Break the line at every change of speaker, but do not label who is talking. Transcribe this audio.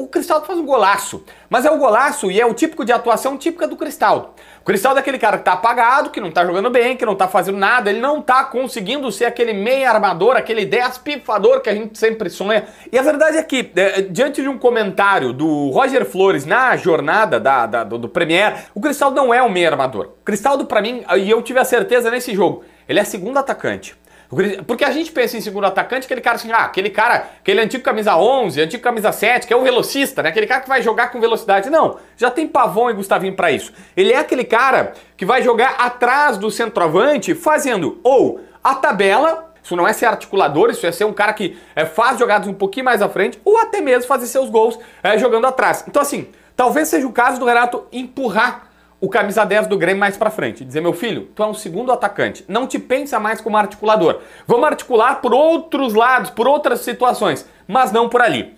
O Cristaldo faz um golaço, mas é o golaço e é o típico de atuação típica do Cristaldo. O Cristaldo é aquele cara que tá apagado, que não tá jogando bem, que não tá fazendo nada, ele não tá conseguindo ser aquele meia armador, aquele 10 pifador que a gente sempre sonha. E a verdade é que, é, diante de um comentário do Roger Flores na jornada da, da, do, do Premier, o Cristaldo não é um meia armador. O Cristaldo, para mim, e eu tive a certeza nesse jogo, ele é segundo atacante. Porque a gente pensa em segundo atacante, aquele cara assim, ah, aquele cara, aquele antigo camisa 11, antigo camisa 7, que é o velocista, né? Aquele cara que vai jogar com velocidade. Não, já tem Pavon e Gustavinho para isso. Ele é aquele cara que vai jogar atrás do centroavante, fazendo ou a tabela, isso não é ser articulador, isso é ser um cara que é, faz jogadas um pouquinho mais à frente, ou até mesmo fazer seus gols é, jogando atrás. Então assim, talvez seja o caso do Renato empurrar o camisa 10 do Grêmio mais para frente. Dizer, meu filho, tu é um segundo atacante, não te pensa mais como articulador. Vamos articular por outros lados, por outras situações, mas não por ali.